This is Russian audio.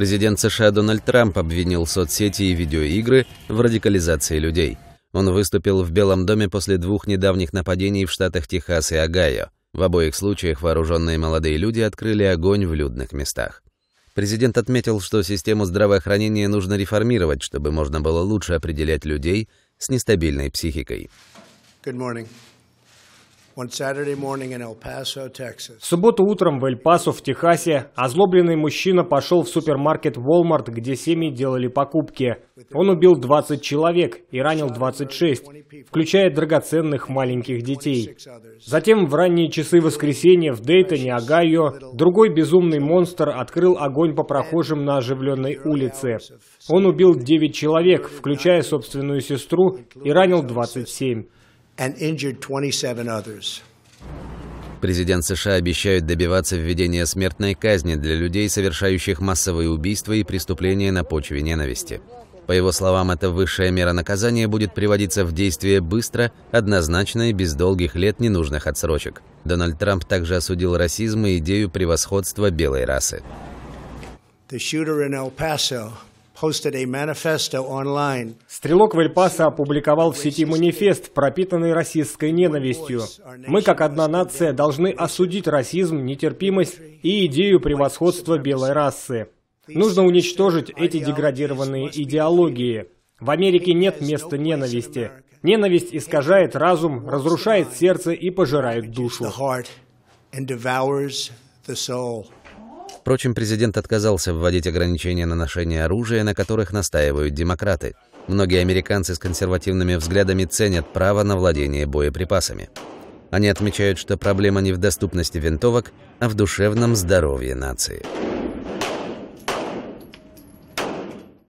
Президент США Дональд Трамп обвинил соцсети и видеоигры в радикализации людей. Он выступил в Белом доме после двух недавних нападений в штатах Техас и Огайо. В обоих случаях вооруженные молодые люди открыли огонь в людных местах. Президент отметил, что систему здравоохранения нужно реформировать, чтобы можно было лучше определять людей с нестабильной психикой. Good morning. В субботу утром в Эль-Пасо в Техасе озлобленный мужчина пошел в супермаркет Walmart, где семьи делали покупки. Он убил 20 человек и ранил 26, включая драгоценных маленьких детей. Затем в ранние часы воскресенья в Дейтоне, Огайо, другой безумный монстр открыл огонь по прохожим на оживленной улице. Он убил 9 человек, включая собственную сестру, и ранил 27 and injured 27 others. Президент США обещает добиваться введения смертной казни для людей, совершающих массовые убийства и преступления на почве ненависти. По его словам, эта высшая мера наказания будет приводиться в действие быстро, однозначно и без долгих лет ненужных отсрочек. Дональд Трамп также осудил расизм и идею превосходства белой расы. The shooter in El Paso Стрелок Вальпаса опубликовал в сети манифест, пропитанный российской ненавистью. Мы, как одна нация, должны осудить расизм, нетерпимость и идею превосходства белой расы. Нужно уничтожить эти деградированные идеологии. В Америке нет места ненависти. Ненависть искажает разум, разрушает сердце и пожирает душу. and devours the soul. Впрочем, президент отказался вводить ограничения на ношение оружия, на которых настаивают демократы. Многие американцы с консервативными взглядами ценят право на владение боеприпасами. Они отмечают, что проблема не в доступности винтовок, а в душевном здоровье нации.